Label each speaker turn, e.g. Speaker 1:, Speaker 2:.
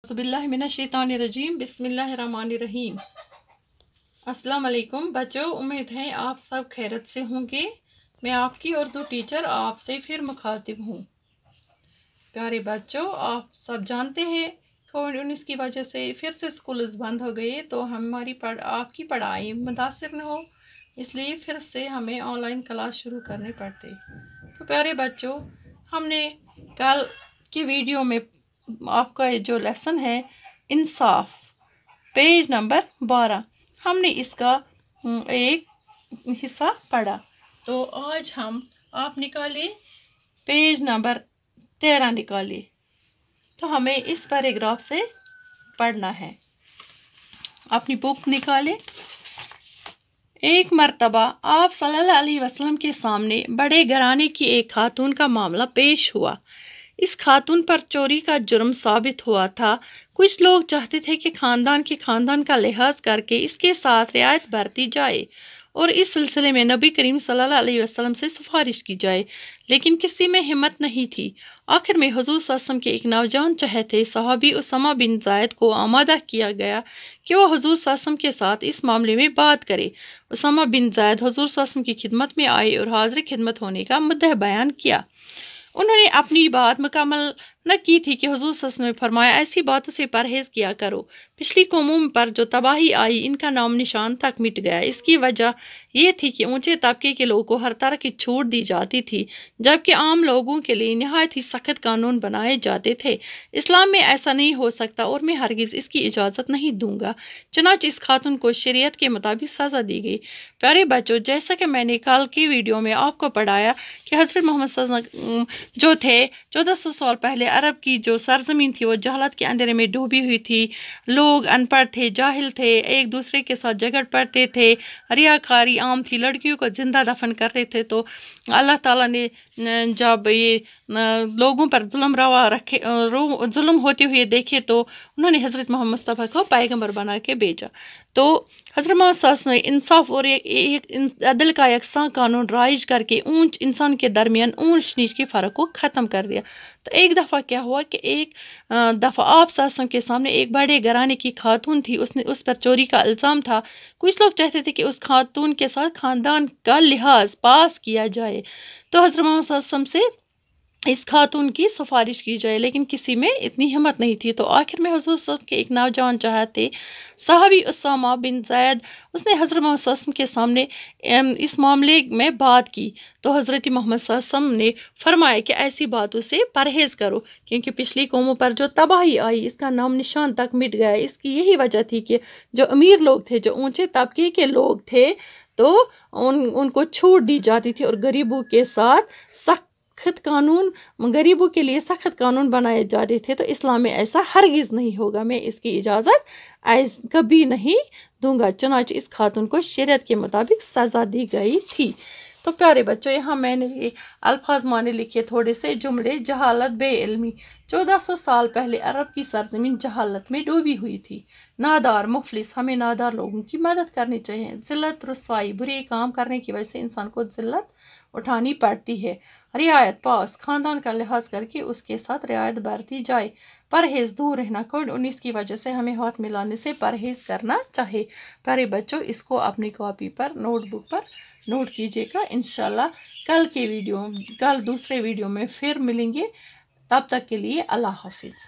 Speaker 1: रजीम अस्सलाम वालेकुम बच्चों उम्मीद है आप सब खैरत से होंगे मैं आपकी उर्दू टीचर आपसे फिर मुखातिब हूँ प्यारे बच्चों आप सब जानते हैं कोविड उन्नीस की वजह से फिर से स्कूल्स बंद हो गए तो हमारी पढ़ आपकी पढ़ाई मुतासर न हो इसलिए फिर से हमें ऑनलाइन क्लास शुरू करने पड़ते तो प्यारे बच्चों हमने कल की वीडियो में आपका ये जो लेसन है इंसाफ पेज नंबर बारह हमने इसका हम्म, एक हिस्सा पढ़ा तो आज हम आप निकाले पेज नंबर तेरह निकाले तो हमें इस पैराग्राफ से पढ़ना है अपनी बुक निकाले एक मरतबा आप सल्लल्लाहु अलैहि वसल्लम के सामने बड़े घराने की एक खातून का मामला पेश हुआ इस खातून पर चोरी का जुर्म साबित हुआ था कुछ लोग चाहते थे कि खानदान के खानदान का लिहाज करके इसके साथ रियायत बरती जाए और इस सिलसिले में नबी करीम सल्लल्लाहु अलैहि वसल्लम से सिफारिश की जाए लेकिन किसी में हिम्मत नहीं थी आखिर में हजूर सस्म के एक नौजवान चहेते सहाबी उसामा बिन जायद को आमादा किया गया कि वह हजूर सस्म के साथ इस मामले में बात करे उसामा बिन जायद हजूर सस्म की खिदमत में आए और हाजिर खिदमत होने का मदह बयान किया उन्होंने अपनी बात मुकम्मल न की थी कि हजूर सस ने फरमाया ऐसी बातों से परहेज़ किया करो पिछली कौमों पर जो तबाही आई इनका नाम निशान तक मिट गया इसकी वजह यह थी कि ऊंचे तबके के लोगों को हर तरह की छूट दी जाती थी जबकि आम लोगों के लिए नहायत ही सख्त कानून बनाए जाते थे इस्लाम में ऐसा नहीं हो सकता और मैं हरगिज़ इसकी इजाज़त नहीं दूंगा चनाच इस खातून को शरीय के मुताबिक सज़ा दी गई प्यारे बच्चों जैसा कि मैंने कल की वीडियो में आपको पढ़ाया कि हज़रत मोहम्मद जो थे चौदह सौ साल पहले अरब की जो सरजमीन थी वो जहलत के अंधेरे में डूबी हुई थी लोग अनपढ़ थे जाहिल थे एक दूसरे के साथ झगड़ पड़ते थे रियाकारी आम थी लड़कियों को ज़िंदा दफन करते थे तो अल्लाह ताला ने जब ये लोगों पर जुल्म रवा रखे जुल्म होते हुए देखे तो उन्होंने हज़रत मोहम्मद मुस्तफ़ा को पैगम्बर बना के भेजा तो हजरत ने इंसाफ और एक, एक, अदल का यकसा कानून राइज करके ऊंच इंसान के दरमियान ऊंच नीच के फ़र्क को ख़त्म कर दिया तो एक दफ़ा क्या हुआ कि एक दफ़ा आप सासों के सामने एक बड़े घराने की खातून थी उसने उस पर चोरी का इल्ज़ाम था कुछ लोग चाहते थे कि उस खातून के साथ ख़ानदान का लिहाज पास किया जाए तो हजरत से इस खातून की सिफारिश की जाए लेकिन किसी में इतनी हिम्मत नहीं थी तो आखिर में हजूर सब के एक नौजवान चाहते साहबी उसामा बिन जैद उसने हज़रत मोहम्मद के सामने इस मामले में बात की तो हज़रत मोहम्मद ने फरमाया कि ऐसी बातों से परहेज़ करो क्योंकि पिछली कौमों पर जो तबाही आई इसका नाम निशान तक मिट गया इसकी यही वजह थी कि जो अमीर लोग थे जो ऊँचे तबके के लोग थे तो उन उनको छूट दी जाती थी और गरीबों के साथ सख्त सख्त कानून गरीबों के लिए सख्त कानून बनाए जा रहे थे तो इस्लाम में ऐसा हरगिज़ नहीं होगा मैं इसकी इजाज़त ऐस कभी नहीं दूंगा चनाच इस खातून को शरीयत के मुताबिक सज़ा दी गई थी तो प्यारे बच्चों यहाँ मैंने ये अल्फाज माने लिखे थोड़े से जुमले जहालत बेइल्मी चौदह सौ साल पहले अरब की सरजमीन जहालत में डूबी हुई थी नादार मुफलिस हमें नादार लोगों की मदद करनी चाहिए जिल्लत रसवाई बुरे काम करने की वजह से इंसान को जिल्लत उठानी पड़ती है रियायत पास खानदान का लिहाज करके उसके साथ रियायत बरती जाए परहेज़ दूर रहना कोविड उन्नीस की वजह से हमें हाथ मिलाने से परहेज़ करना चाहिए प्यारे बच्चों इसको अपनी कॉपी पर नोटबुक पर नोट कीजिएगा इन कल के वीडियो कल दूसरे वीडियो में फिर मिलेंगे तब तक के लिए अल्लाह हाफिज़